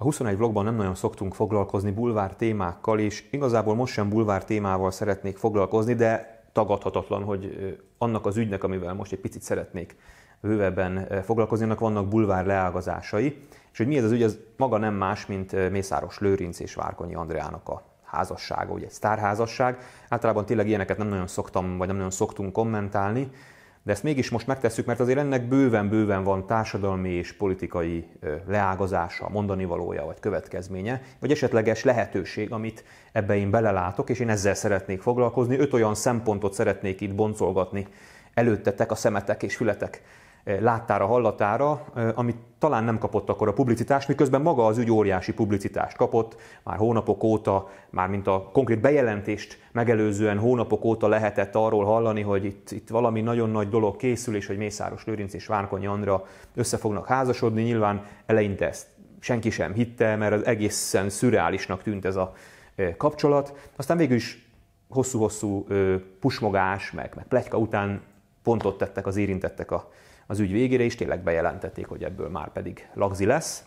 A 21 vlogban nem nagyon szoktunk foglalkozni bulvár témákkal, és igazából most sem bulvár témával szeretnék foglalkozni, de tagadhatatlan, hogy annak az ügynek, amivel most egy picit szeretnék bővebben foglalkozni, annak vannak bulvár leágazásai, és hogy mi ez az ügy, az maga nem más, mint Mészáros Lőrinc és Várkonyi Andreának a házassága, ugye egy sztárházasság. Általában tényleg ilyeneket nem nagyon szoktam, vagy nem nagyon szoktunk kommentálni, de ezt mégis most megtesszük, mert azért ennek bőven-bőven van társadalmi és politikai leágazása, mondani valója vagy következménye, vagy esetleges lehetőség, amit ebbe én belelátok, és én ezzel szeretnék foglalkozni. Öt olyan szempontot szeretnék itt boncolgatni előttetek a szemetek és fületek Eh, láttára, hallatára, eh, amit talán nem kapott akkor a publicitás, miközben maga az ügy óriási publicitást kapott, már hónapok óta, már mint a konkrét bejelentést megelőzően hónapok óta lehetett arról hallani, hogy itt, itt valami nagyon nagy dolog készül, és hogy Mészáros Lőrinc és Várkonyi Andra össze fognak házasodni. Nyilván eleinte ezt senki sem hitte, mert az egészen szürreálisnak tűnt ez a eh, kapcsolat. Aztán végül is hosszú-hosszú pusmogás, meg, meg plegyka után pontot tettek az érintettek a az ügy végére, és tényleg bejelentették, hogy ebből már pedig lagzi lesz.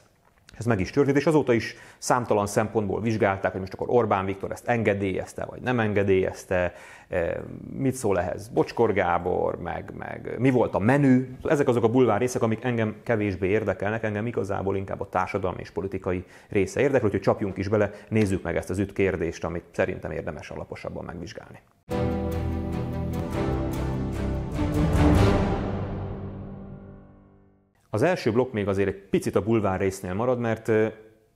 Ez meg is történt, és azóta is számtalan szempontból vizsgálták, hogy most akkor Orbán Viktor ezt engedélyezte, vagy nem engedélyezte, eh, mit szól ehhez Bocskor Gábor, meg, meg mi volt a menü. Ezek azok a bulvár részek, amik engem kevésbé érdekelnek, engem igazából inkább a társadalmi és politikai része érdekel, úgyhogy csapjunk is bele, nézzük meg ezt az üt kérdést, amit szerintem érdemes alaposabban megvizsgálni. Az első blokk még azért egy picit a bulvár résznél marad, mert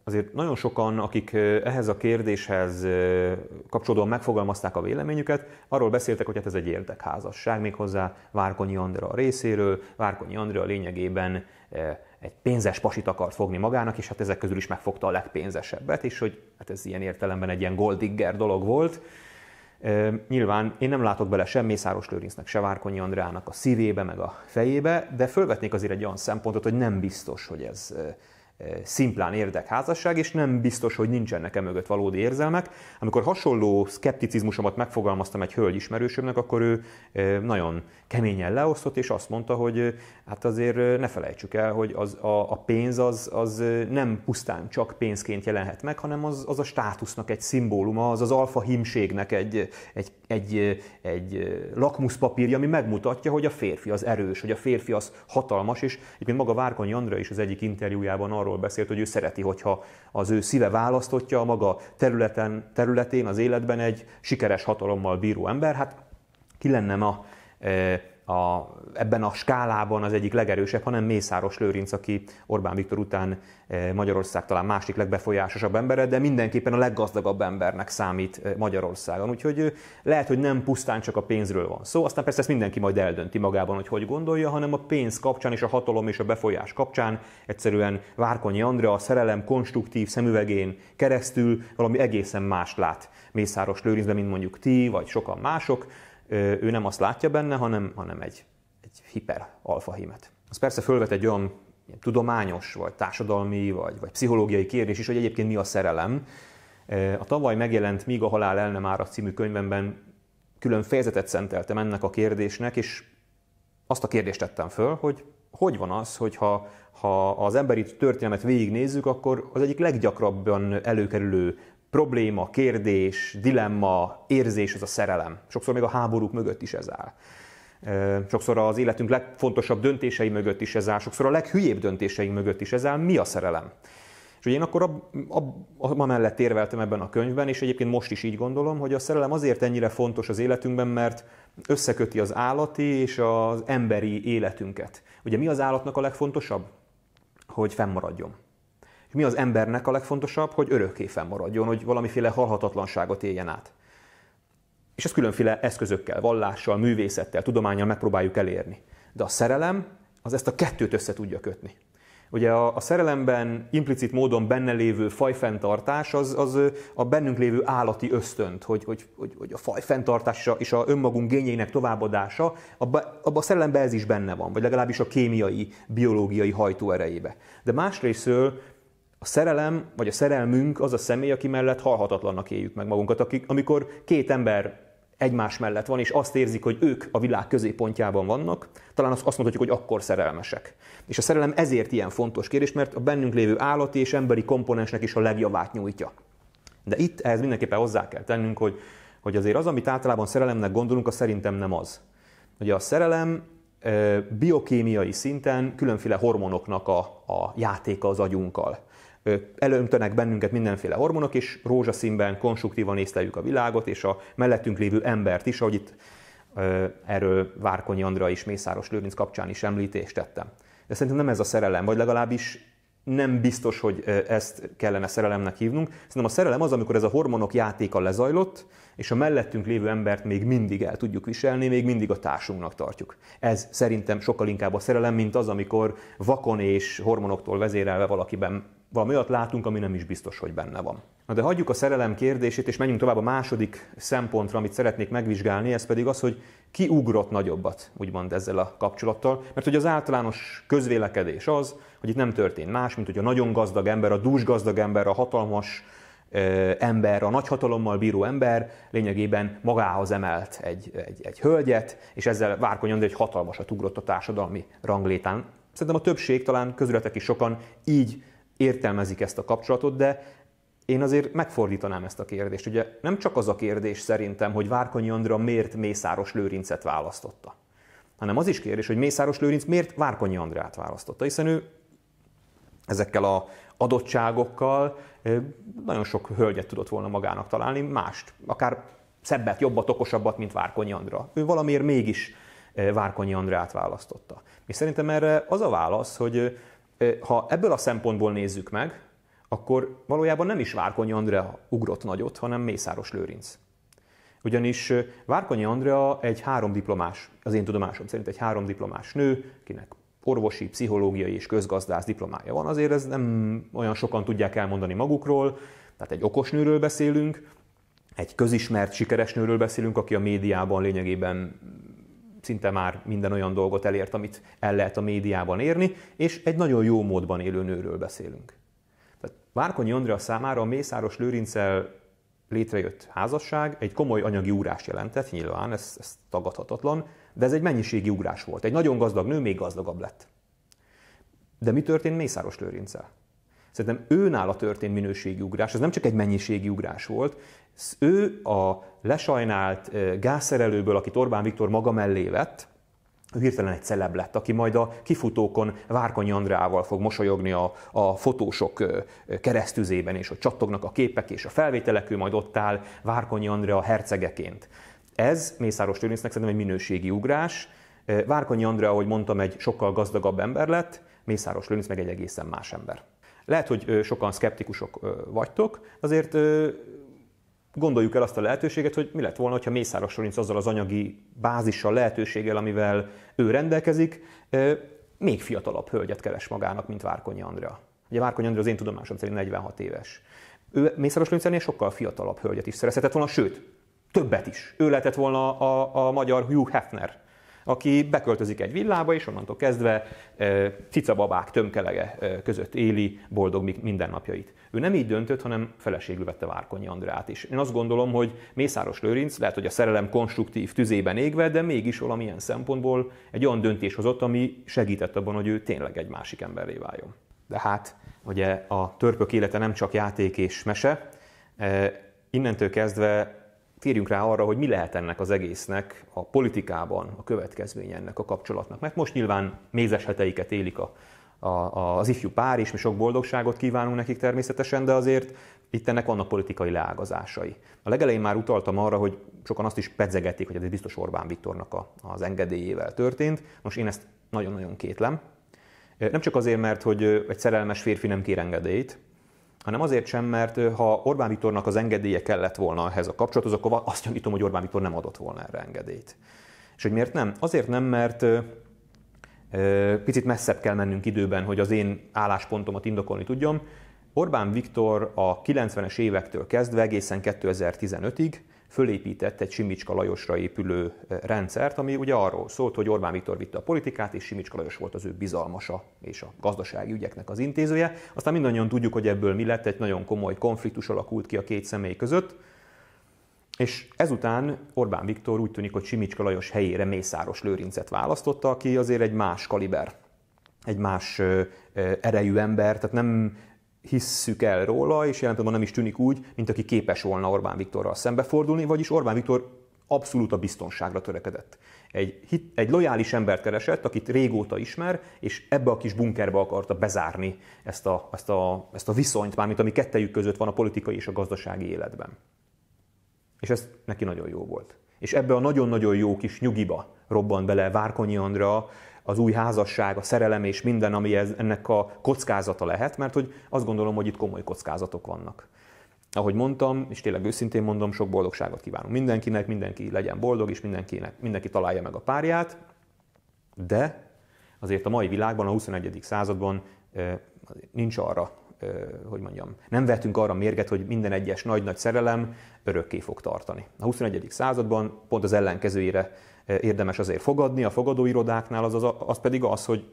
azért nagyon sokan, akik ehhez a kérdéshez kapcsolódóan megfogalmazták a véleményüket, arról beszéltek, hogy hát ez egy érdekházasság, méghozzá Várkonyi Andrea részéről. Várkonyi Andrea lényegében egy pénzes pasit akart fogni magának, és hát ezek közül is megfogta a legpénzesebbet, és hogy hát ez ilyen értelemben egy ilyen goldigger dolog volt. Nyilván én nem látok bele sem Mészáros Lőrincnek, se Várkonyi Andrának a szívébe, meg a fejébe, de fölvetnék azért egy olyan szempontot, hogy nem biztos, hogy ez szimplán érdekházasság, és nem biztos, hogy nincsenek e mögött valódi érzelmek. Amikor hasonló szkepticizmusomat megfogalmaztam egy hölgy ismerősömnek, akkor ő nagyon keményen leosztott, és azt mondta, hogy hát azért ne felejtsük el, hogy az, a, a pénz az, az nem pusztán csak pénzként jelenhet meg, hanem az, az a státusznak egy szimbóluma, az az alfa hímségnek egy, egy, egy, egy lakmuszpapírja, ami megmutatja, hogy a férfi az erős, hogy a férfi az hatalmas, és egyébként maga Várkony Andra is az egyik interjújában arról beszélt, hogy ő szereti, hogyha az ő szíve választotja a maga területen, területén, az életben egy sikeres hatalommal bíró ember. Hát ki lenne ma a, ebben a skálában az egyik legerősebb, hanem Mészáros Lőrinc, aki Orbán Viktor után eh, Magyarország talán másik legbefolyásosabb embere, de mindenképpen a leggazdagabb embernek számít eh, Magyarországon. Úgyhogy eh, lehet, hogy nem pusztán csak a pénzről van szó, aztán persze ezt mindenki majd eldönti magában, hogy hogy gondolja, hanem a pénz kapcsán és a hatalom és a befolyás kapcsán egyszerűen Várkonyi Andrea a szerelem konstruktív szemüvegén keresztül valami egészen más lát Mészáros Lőrincben, mint mondjuk ti, vagy sokan mások ő nem azt látja benne, hanem, hanem egy, egy hiper hímet. Az persze fölvet egy olyan tudományos, vagy társadalmi, vagy, vagy pszichológiai kérdés is, hogy egyébként mi a szerelem. A tavaly megjelent Míg a halál el nem ára című könyvemben külön fejezetet szenteltem ennek a kérdésnek, és azt a kérdést tettem föl, hogy hogy van az, hogy ha, ha az emberi történelmet végignézzük, akkor az egyik leggyakrabban előkerülő probléma, kérdés, dilemma, érzés az a szerelem. Sokszor még a háborúk mögött is ez áll. Sokszor az életünk legfontosabb döntései mögött is ez áll, sokszor a leghülyébb döntéseink mögött is ez áll. Mi a szerelem? És ugye én akkor a, ab, ab, amellett érveltem ebben a könyvben, és egyébként most is így gondolom, hogy a szerelem azért ennyire fontos az életünkben, mert összeköti az állati és az emberi életünket. Ugye mi az állatnak a legfontosabb? Hogy fennmaradjon. Mi az embernek a legfontosabb, hogy örökké fennmaradjon, hogy valamiféle halhatatlanságot éljen át. És ezt különféle eszközökkel, vallással, művészettel, tudományjal megpróbáljuk elérni. De a szerelem az ezt a kettőt össze tudja kötni. Ugye a, a szerelemben implicit módon benne lévő fajfenntartás az, az a bennünk lévő állati ösztönt, hogy, hogy, hogy, hogy a fajfenntartás és a önmagunk gényének továbbadása, abba, abba a szerelemben ez is benne van, vagy legalábbis a kémiai, biológiai hajtóerejébe. De másrésztről a szerelem, vagy a szerelmünk az a személy, aki mellett halhatatlannak éljük meg magunkat, akik, amikor két ember egymás mellett van, és azt érzik, hogy ők a világ középpontjában vannak, talán azt mondhatjuk, hogy akkor szerelmesek. És a szerelem ezért ilyen fontos kérdés, mert a bennünk lévő állati és emberi komponensnek is a legjavát nyújtja. De itt ehhez mindenképpen hozzá kell tennünk, hogy, hogy azért az, amit általában szerelemnek gondolunk, az szerintem nem az. Ugye a szerelem biokémiai szinten különféle hormonoknak a, a játéka az agyunkkal elöntenek bennünket mindenféle hormonok, és rózsaszínben konstruktívan észleljük a világot, és a mellettünk lévő embert is, ahogy itt erről Várkonyi Andra és Mészáros Lőrinc kapcsán is említést tettem. De szerintem nem ez a szerelem, vagy legalábbis nem biztos, hogy ezt kellene szerelemnek hívnunk. Szerintem a szerelem az, amikor ez a hormonok játéka lezajlott, és a mellettünk lévő embert még mindig el tudjuk viselni, még mindig a társunknak tartjuk. Ez szerintem sokkal inkább a szerelem, mint az, amikor vakon és hormonoktól vezérelve valakiben valami olyat látunk, ami nem is biztos, hogy benne van. Na de hagyjuk a szerelem kérdését, és menjünk tovább a második szempontra, amit szeretnék megvizsgálni, ez pedig az, hogy ki ugrott nagyobbat, úgymond ezzel a kapcsolattal. Mert hogy az általános közvélekedés az, hogy itt nem történt más, mint hogy a nagyon gazdag ember, a dús gazdag ember, a hatalmas ö, ember, a nagyhatalommal bíró ember lényegében magához emelt egy, egy, egy hölgyet, és ezzel várkonyan, de egy hatalmasat ugrott a társadalmi ranglétán. Szerintem a többség, talán közületek is sokan így értelmezik ezt a kapcsolatot, de én azért megfordítanám ezt a kérdést. Ugye nem csak az a kérdés szerintem, hogy Várkonyi Andra miért Mészáros Lőrincet választotta, hanem az is kérdés, hogy Mészáros Lőrinc miért Várkonyi Andrát választotta, hiszen ő ezekkel a adottságokkal nagyon sok hölgyet tudott volna magának találni, mást, akár szebbet, jobbat, okosabbat, mint Várkonyi Andra. Ő valamiért mégis Várkonyi Andrát választotta. És szerintem erre az a válasz, hogy ha ebből a szempontból nézzük meg, akkor valójában nem is Várkonyi Andrea ugrott nagyot, hanem Mészáros Lőrinc. Ugyanis Várkonyi Andrea egy három diplomás, az én tudomásom szerint egy három diplomás nő, akinek orvosi, pszichológiai és közgazdász diplomája van, azért ez nem olyan sokan tudják elmondani magukról, tehát egy okos nőről beszélünk, egy közismert, sikeres nőről beszélünk, aki a médiában lényegében szinte már minden olyan dolgot elért, amit el lehet a médiában érni, és egy nagyon jó módban élő nőről beszélünk. Tehát Várkonyi Andrea számára a Mészáros Lőrincsel létrejött házasság egy komoly anyagi ugrás jelentett, nyilván ez, ez tagadhatatlan, de ez egy mennyiségi ugrás volt. Egy nagyon gazdag nő még gazdagabb lett. De mi történt Mészáros Lőrincsel? Szerintem nála történt minőségi ugrás, ez nem csak egy mennyiségi ugrás volt, ő a lesajnált gázszerelőből, akit Orbán Viktor maga mellé vett, ő hirtelen egy celeb lett, aki majd a kifutókon Várkonyi Andrával fog mosolyogni a, a fotósok keresztüzében, és hogy csattognak a képek és a felvételek, ő majd ott áll Várkonyi Andrea hercegeként. Ez Mészáros Lőrincnek szerintem egy minőségi ugrás. Várkonyi Andrea, ahogy mondtam, egy sokkal gazdagabb ember lett, Mészáros Lőrinc meg egy egészen más ember. Lehet, hogy sokan szkeptikusok vagytok, azért gondoljuk el azt a lehetőséget, hogy mi lett volna, ha Mészáros Sorinc azzal az anyagi bázissal, lehetőséggel, amivel ő rendelkezik, még fiatalabb hölgyet keres magának, mint Várkonyi Andrea. Ugye Várkonyi Andrea az én tudomásom szerint 46 éves. Ő Mészáros Lőncernél sokkal fiatalabb hölgyet is szerezhetett volna, sőt, többet is. Ő lehetett volna a, a magyar Hugh Hefner aki beköltözik egy villába, és onnantól kezdve cicababák tömkelege között éli boldog mindennapjait. Ő nem így döntött, hanem feleségül vette Várkonyi Andrát is. Én azt gondolom, hogy Mészáros Lőrinc lehet, hogy a szerelem konstruktív tüzében égve, de mégis valamilyen szempontból egy olyan döntés hozott, ami segített abban, hogy ő tényleg egy másik emberré váljon. De hát, ugye a törpök élete nem csak játék és mese, innentől kezdve térjünk rá arra, hogy mi lehet ennek az egésznek a politikában a következménye ennek a kapcsolatnak. Mert most nyilván mézes heteiket élik a, a, az ifjú pár, és mi sok boldogságot kívánunk nekik természetesen, de azért itt ennek vannak politikai leágazásai. A legelején már utaltam arra, hogy sokan azt is pedzegetik, hogy ez biztos Orbán Viktornak a, az engedélyével történt. Most én ezt nagyon-nagyon kétlem. Nem csak azért, mert hogy egy szerelmes férfi nem kér engedélyt, hanem azért sem, mert ha Orbán Viktornak az engedélye kellett volna ehhez a kapcsolathoz, akkor azt gyanítom, hogy Orbán Viktor nem adott volna erre engedélyt. És hogy miért nem? Azért nem, mert picit messzebb kell mennünk időben, hogy az én álláspontomat indokolni tudjam. Orbán Viktor a 90-es évektől kezdve egészen 2015-ig fölépített egy Simicska Lajosra épülő rendszert, ami ugye arról szólt, hogy Orbán Viktor vitte a politikát, és Simicska Lajos volt az ő bizalmasa és a gazdasági ügyeknek az intézője. Aztán mindannyian tudjuk, hogy ebből mi lett, egy nagyon komoly konfliktus alakult ki a két személy között, és ezután Orbán Viktor úgy tűnik, hogy Simicska Lajos helyére Mészáros Lőrincet választotta, aki azért egy más kaliber, egy más erejű ember, tehát nem hisszük el róla, és jelen pillanatban nem is tűnik úgy, mint aki képes volna Orbán Viktorral szembefordulni, vagyis Orbán Viktor abszolút a biztonságra törekedett. Egy, hit, egy lojális embert keresett, akit régóta ismer, és ebbe a kis bunkerbe akarta bezárni ezt a, ezt a, ezt a viszonyt, mármint ami kettejük között van a politikai és a gazdasági életben. És ez neki nagyon jó volt. És ebbe a nagyon-nagyon jó kis nyugiba robban bele Várkonyi Andra, az új házasság, a szerelem és minden, ami ez, ennek a kockázata lehet, mert hogy azt gondolom, hogy itt komoly kockázatok vannak. Ahogy mondtam, és tényleg őszintén mondom, sok boldogságot kívánok mindenkinek, mindenki legyen boldog, és mindenkinek, mindenki találja meg a párját, de azért a mai világban, a 21. században nincs arra, hogy mondjam, nem vetünk arra mérget, hogy minden egyes nagy-nagy szerelem örökké fog tartani. A 21. században pont az ellenkezőjére érdemes azért fogadni a fogadóirodáknál, az, az, az pedig az, hogy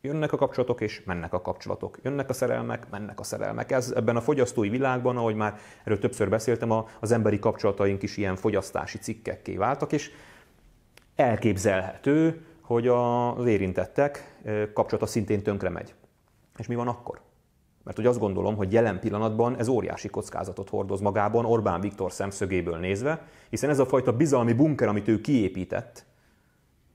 jönnek a kapcsolatok és mennek a kapcsolatok. Jönnek a szerelmek, mennek a szerelmek. Ez ebben a fogyasztói világban, ahogy már erről többször beszéltem, a, az emberi kapcsolataink is ilyen fogyasztási cikkekké váltak, és elképzelhető, hogy az érintettek kapcsolata szintén tönkre megy. És mi van akkor? Mert hogy azt gondolom, hogy jelen pillanatban ez óriási kockázatot hordoz magában Orbán Viktor szemszögéből nézve, hiszen ez a fajta bizalmi bunker, amit ő kiépített,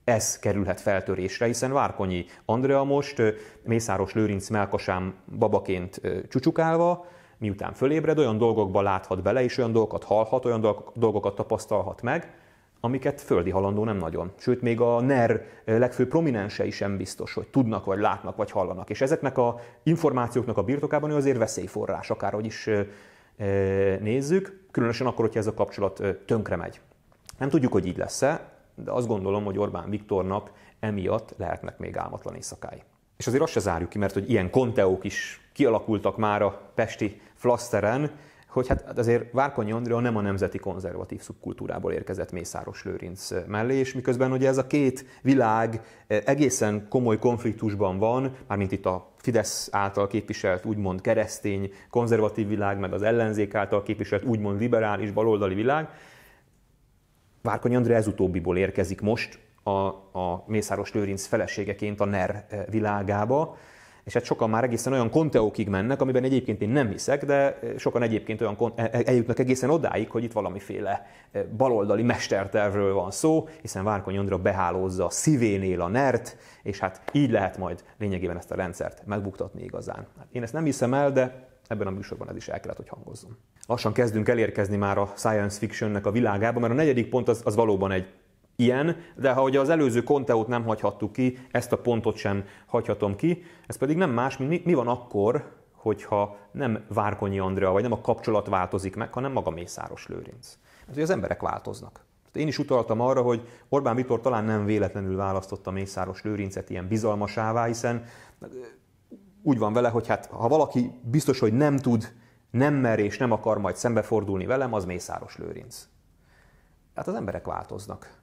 ez kerülhet feltörésre, hiszen Várkonyi Andrea most Mészáros Lőrinc melkasám babaként csucsukálva, miután fölébred, olyan dolgokba láthat bele, és olyan dolgokat hallhat, olyan dolgokat tapasztalhat meg, amiket földi halandó nem nagyon. Sőt, még a NER legfő prominensei sem biztos, hogy tudnak, vagy látnak, vagy hallanak. És ezeknek a információknak a birtokában ő azért veszélyforrás, akárhogy is nézzük, különösen akkor, hogyha ez a kapcsolat tönkre megy. Nem tudjuk, hogy így lesz-e, de azt gondolom, hogy Orbán Viktornak emiatt lehetnek még álmatlan éjszakái. És azért azt se zárjuk ki, mert hogy ilyen konteók is kialakultak már a pesti flaszteren, hogy hát azért Várkonyi Andrea nem a nemzeti konzervatív szubkultúrából érkezett Mészáros Lőrinc mellé, és miközben ugye ez a két világ eh, egészen komoly konfliktusban van, mármint itt a Fidesz által képviselt úgymond keresztény, konzervatív világ, meg az ellenzék által képviselt úgymond liberális, baloldali világ. Várkonyi Andrea ez utóbbiból érkezik most a, a Mészáros Lőrinc feleségeként a NER eh, világába, és hát sokan már egészen olyan konteókig mennek, amiben egyébként én nem hiszek, de eh, sokan egyébként olyan e- e- eljutnak egészen odáig, hogy itt valamiféle eh, baloldali mestertervről van szó, hiszen Várkony Andra behálózza a szívénél a nert, és hát így lehet majd lényegében ezt a rendszert megbuktatni igazán. Hát én ezt nem hiszem el, de ebben a műsorban ez is el kellett, hogy hangozzon. Lassan kezdünk elérkezni már a science fictionnek a világába, mert a negyedik pont az, az valóban egy ilyen, de ha az előző konteót nem hagyhattuk ki, ezt a pontot sem hagyhatom ki. Ez pedig nem más, mint mi, van akkor, hogyha nem Várkonyi Andrea, vagy nem a kapcsolat változik meg, hanem maga Mészáros Lőrinc. Mert hogy az emberek változnak. Hát én is utaltam arra, hogy Orbán Viktor talán nem véletlenül választotta Mészáros Lőrincet ilyen bizalmasává, hiszen úgy van vele, hogy hát ha valaki biztos, hogy nem tud, nem mer és nem akar majd szembefordulni velem, az Mészáros Lőrinc. Tehát az emberek változnak.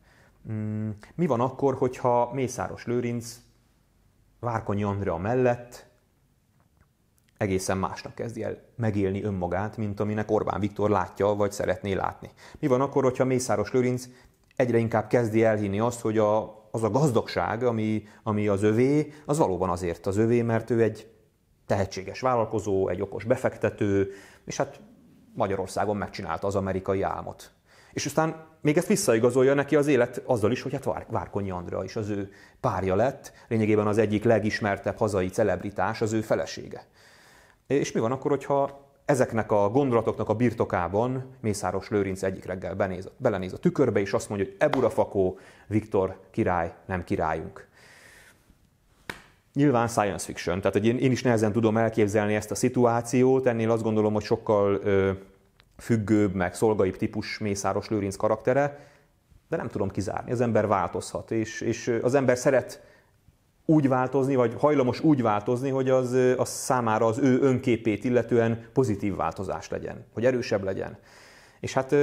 Mm, mi van akkor, hogyha Mészáros Lőrinc Várkonyi Andrea mellett egészen másnak kezdi el megélni önmagát, mint aminek Orbán Viktor látja, vagy szeretné látni. Mi van akkor, hogyha Mészáros Lőrinc egyre inkább kezdi elhinni azt, hogy a, az a gazdagság, ami, ami az övé, az valóban azért az övé, mert ő egy tehetséges vállalkozó, egy okos befektető, és hát Magyarországon megcsinálta az amerikai álmot. És aztán még ezt visszaigazolja neki az élet azzal is, hogy hát Vár, Várkonyi Andrea is az ő párja lett, lényegében az egyik legismertebb hazai celebritás, az ő felesége. És mi van akkor, hogyha ezeknek a gondolatoknak a birtokában Mészáros Lőrinc egyik reggel benéz, belenéz a tükörbe, és azt mondja, hogy Eburafakó Viktor király, nem királyunk. Nyilván science fiction, tehát én, én is nehezen tudom elképzelni ezt a szituációt, ennél azt gondolom, hogy sokkal ö, függőbb, meg szolgaibb típus Mészáros Lőrinc karaktere, de nem tudom kizárni. Az ember változhat, és, és az ember szeret úgy változni, vagy hajlamos úgy változni, hogy az, az számára az ő önképét illetően pozitív változás legyen, hogy erősebb legyen. És hát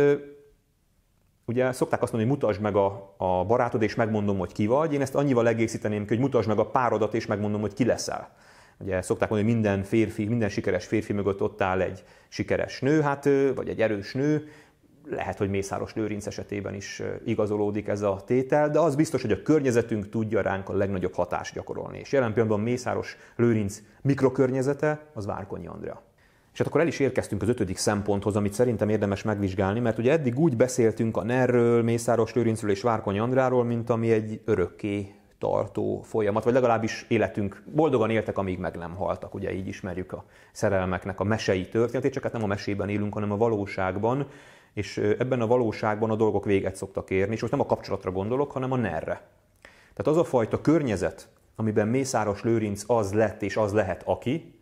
ugye szokták azt mondani, hogy mutasd meg a, a barátod, és megmondom, hogy ki vagy. Én ezt annyival egészíteném ki, hogy mutasd meg a párodat, és megmondom, hogy ki leszel. Ugye szokták mondani, hogy minden férfi, minden sikeres férfi mögött ott áll egy sikeres nő, hát, vagy egy erős nő, lehet, hogy Mészáros Lőrinc esetében is igazolódik ez a tétel, de az biztos, hogy a környezetünk tudja ránk a legnagyobb hatást gyakorolni. És jelen pillanatban Mészáros Lőrinc mikrokörnyezete az Várkonyi Andrea. És hát akkor el is érkeztünk az ötödik szemponthoz, amit szerintem érdemes megvizsgálni, mert ugye eddig úgy beszéltünk a NER-ről, Mészáros Lőrincről és Várkonyi Andráról, mint ami egy örökké tartó folyamat, vagy legalábbis életünk boldogan éltek, amíg meg nem haltak. Ugye így ismerjük a szerelmeknek a mesei történetét, csak hát nem a mesében élünk, hanem a valóságban, és ebben a valóságban a dolgok véget szoktak érni, és most nem a kapcsolatra gondolok, hanem a nerre. Tehát az a fajta környezet, amiben Mészáros Lőrinc az lett és az lehet aki,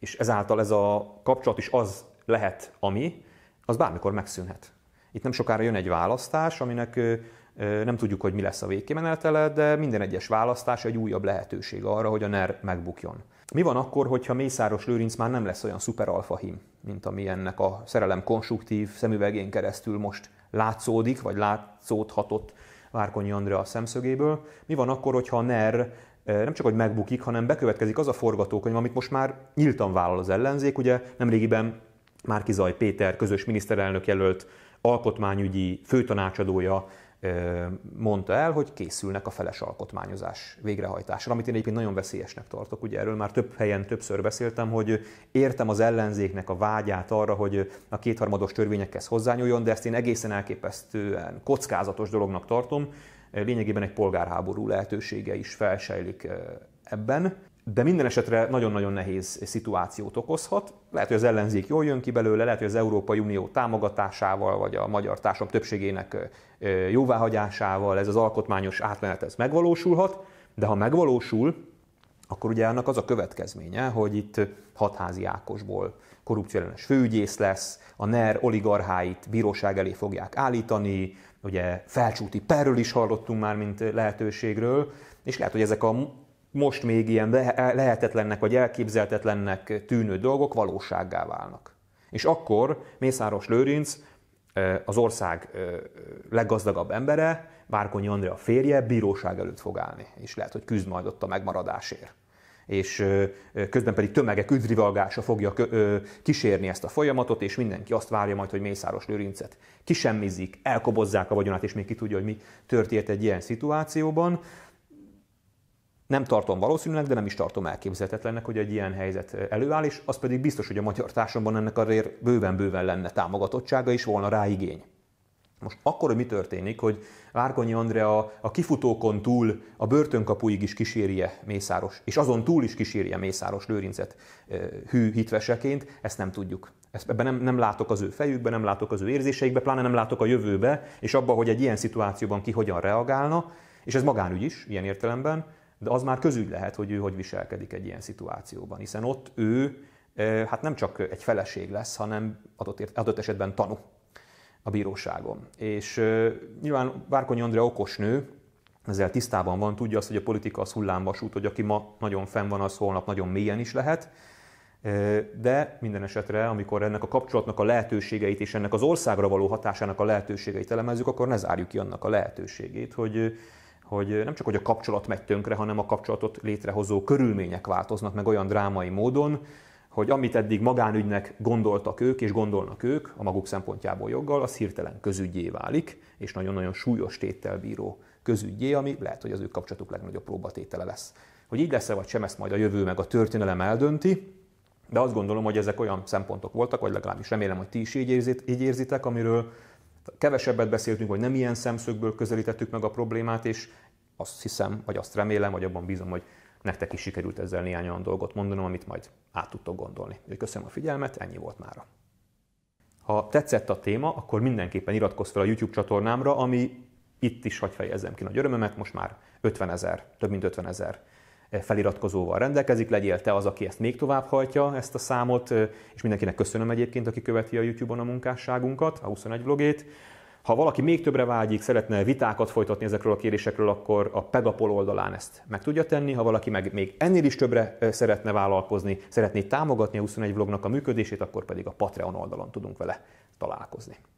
és ezáltal ez a kapcsolat is az lehet ami, az bármikor megszűnhet. Itt nem sokára jön egy választás, aminek nem tudjuk, hogy mi lesz a végkimenetele, de minden egyes választás egy újabb lehetőség arra, hogy a NER megbukjon. Mi van akkor, hogyha Mészáros Lőrinc már nem lesz olyan szuper alfa mint ami ennek a szerelem konstruktív szemüvegén keresztül most látszódik, vagy látszódhatott Várkonyi Andrea szemszögéből? Mi van akkor, hogyha a NER nem csak hogy megbukik, hanem bekövetkezik az a forgatókönyv, amit most már nyíltan vállal az ellenzék. Ugye nemrégiben Márkizaj Péter közös miniszterelnök jelölt alkotmányügyi főtanácsadója mondta el, hogy készülnek a feles alkotmányozás végrehajtásra, amit én egyébként nagyon veszélyesnek tartok. Ugye erről már több helyen többször beszéltem, hogy értem az ellenzéknek a vágyát arra, hogy a kétharmados törvényekhez hozzányúljon, de ezt én egészen elképesztően kockázatos dolognak tartom. Lényegében egy polgárháború lehetősége is felsejlik ebben de minden esetre nagyon-nagyon nehéz szituációt okozhat. Lehet, hogy az ellenzék jól jön ki belőle, lehet, hogy az Európai Unió támogatásával, vagy a magyar társadalom többségének jóváhagyásával ez az alkotmányos átmenet ez megvalósulhat, de ha megvalósul, akkor ugye annak az a következménye, hogy itt hatházi Ákosból korrupcióellenes főügyész lesz, a NER oligarcháit bíróság elé fogják állítani, ugye felcsúti perről is hallottunk már, mint lehetőségről, és lehet, hogy ezek a most még ilyen lehetetlennek vagy elképzelhetetlennek tűnő dolgok valósággá válnak. És akkor Mészáros Lőrinc, az ország leggazdagabb embere, Várkonyi Andrea férje bíróság előtt fog állni, és lehet, hogy küzd majd ott a megmaradásért és közben pedig tömegek üdvrivalgása fogja kísérni ezt a folyamatot, és mindenki azt várja majd, hogy Mészáros Lőrincet kisemmizik, elkobozzák a vagyonát, és még ki tudja, hogy mi történt egy ilyen szituációban. Nem tartom valószínűleg, de nem is tartom elképzelhetetlennek, hogy egy ilyen helyzet eh, előáll, és az pedig biztos, hogy a magyar társadalomban ennek azért bőven-bőven lenne támogatottsága, és volna rá igény. Most akkor, hogy mi történik, hogy Várkonyi Andrea a kifutókon túl a börtönkapuig is kísérje Mészáros, és azon túl is kísérje Mészáros Lőrincet eh, hű hitveseként, ezt nem tudjuk. Ezt ebben nem, nem látok az ő fejükbe, nem látok az ő érzéseikbe, pláne nem látok a jövőbe, és abba, hogy egy ilyen szituációban ki hogyan reagálna, és ez magánügy is, ilyen értelemben, de az már közügy lehet, hogy ő hogy viselkedik egy ilyen szituációban, hiszen ott ő hát nem csak egy feleség lesz, hanem adott, adott esetben tanú a bíróságon. És nyilván Várkonyi Andrea okos nő, ezzel tisztában van, tudja azt, hogy a politika az hullámvasút, hogy aki ma nagyon fenn van, az holnap nagyon mélyen is lehet. De minden esetre, amikor ennek a kapcsolatnak a lehetőségeit és ennek az országra való hatásának a lehetőségeit elemezzük, akkor ne zárjuk ki annak a lehetőségét, hogy hogy nem csak hogy a kapcsolat megy tönkre, hanem a kapcsolatot létrehozó körülmények változnak meg olyan drámai módon, hogy amit eddig magánügynek gondoltak ők, és gondolnak ők, a maguk szempontjából joggal, az hirtelen közügyé válik, és nagyon-nagyon súlyos téttel bíró közügyé, ami lehet, hogy az ő kapcsolatuk legnagyobb próbatétele lesz. Hogy így lesz-e vagy sem, ezt majd a jövő meg a történelem eldönti, de azt gondolom, hogy ezek olyan szempontok voltak, vagy legalábbis remélem, hogy ti is így, érzitek, amiről Kevesebbet beszéltünk, hogy nem ilyen szemszögből közelítettük meg a problémát, és azt hiszem, vagy azt remélem, vagy abban bízom, hogy nektek is sikerült ezzel néhány olyan dolgot mondanom, amit majd át tudtok gondolni. Úgyhogy köszönöm a figyelmet, ennyi volt mára. Ha tetszett a téma, akkor mindenképpen iratkozz fel a YouTube csatornámra, ami itt is hagy fejezem ki nagy örömömet, most már 50 ezer, több mint 50 ezer feliratkozóval rendelkezik, legyél te az, aki ezt még tovább hajtja, ezt a számot, és mindenkinek köszönöm egyébként, aki követi a YouTube-on a munkásságunkat, a 21 vlogét. Ha valaki még többre vágyik, szeretne vitákat folytatni ezekről a kérésekről, akkor a Pegapol oldalán ezt meg tudja tenni. Ha valaki meg még ennél is többre szeretne vállalkozni, szeretné támogatni a 21 vlognak a működését, akkor pedig a Patreon oldalon tudunk vele találkozni.